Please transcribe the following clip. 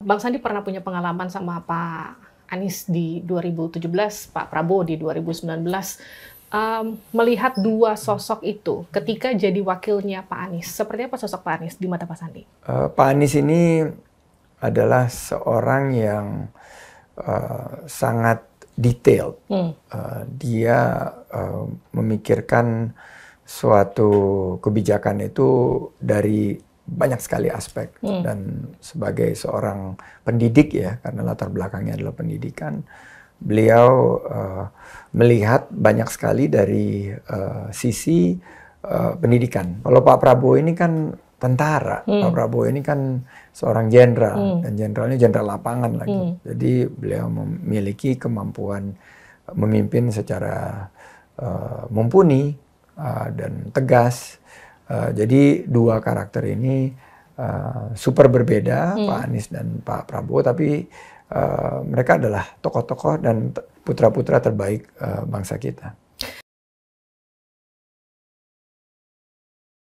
Bang Sandi pernah punya pengalaman sama Pak Anies di 2017, Pak Prabowo di 2019. Um, melihat dua sosok itu ketika jadi wakilnya Pak Anies, seperti apa sosok Pak Anies di mata Pak Sandi? Uh, Pak Anies ini adalah seorang yang uh, sangat detail. Hmm. Uh, dia uh, memikirkan suatu kebijakan itu dari banyak sekali aspek hmm. dan sebagai seorang pendidik ya karena latar belakangnya adalah pendidikan beliau uh, melihat banyak sekali dari uh, sisi uh, pendidikan kalau Pak Prabowo ini kan tentara hmm. Pak Prabowo ini kan seorang jenderal hmm. dan jenderalnya jenderal lapangan lagi hmm. jadi beliau memiliki kemampuan memimpin secara uh, mumpuni uh, dan tegas Uh, jadi dua karakter ini uh, super berbeda hmm. Pak Anies dan Pak Prabowo tapi uh, mereka adalah tokoh-tokoh dan putra-putra terbaik uh, bangsa kita.